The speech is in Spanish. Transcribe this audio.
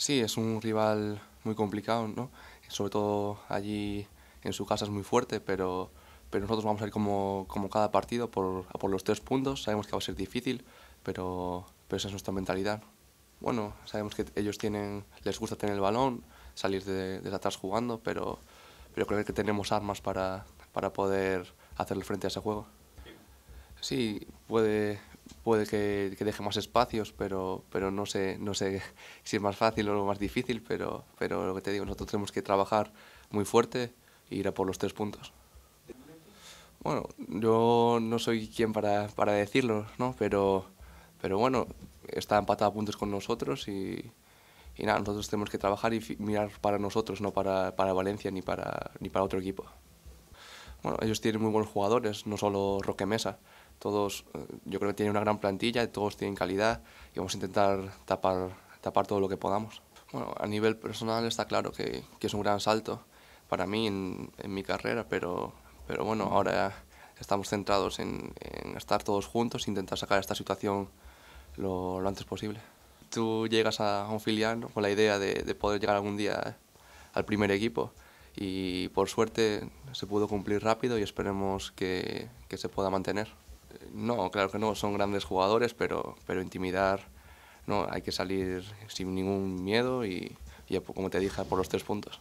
Sí, es un rival muy complicado, ¿no? Sobre todo allí en su casa es muy fuerte, pero, pero nosotros vamos a ir como, como cada partido por, por los tres puntos. Sabemos que va a ser difícil, pero, pero esa es nuestra mentalidad. Bueno, sabemos que ellos tienen, les gusta tener el balón, salir de, atrás jugando, pero, pero creo que tenemos armas para, para poder hacerle frente a ese juego. Sí, puede, puede que, deje más espacios, pero, pero no, sé, no sé si es más fácil o más difícil, pero, pero lo que te digo, nosotros tenemos que trabajar muy fuerte e ir a por los tres puntos. Bueno, yo no soy quien para, para decirlo, ¿no? pero, pero bueno, está empatado a puntos con nosotros y, y nada, nosotros tenemos que trabajar y mirar para nosotros, no para, para Valencia ni para, ni para otro equipo. Bueno, ellos tienen muy buenos jugadores, no solo Roque Mesa, todos, eh, yo creo que tiene una gran plantilla, todos tienen calidad y vamos a intentar tapar, tapar todo lo que podamos. Bueno, a nivel personal está claro que, es un gran salto para mí en, mi carrera, pero, pero bueno, ahora estamos centrados en, estar todos juntos, e intentar sacar esta situación lo, antes posible. Tú llegas a un filial con la idea de, poder llegar algún día al primer equipo y por suerte se pudo cumplir rápido y esperemos que se pueda mantener no, claro que no, son grandes jugadores, pero, pero intimidar, no, hay que salir sin ningún miedo y, y como te dije, por los tres puntos.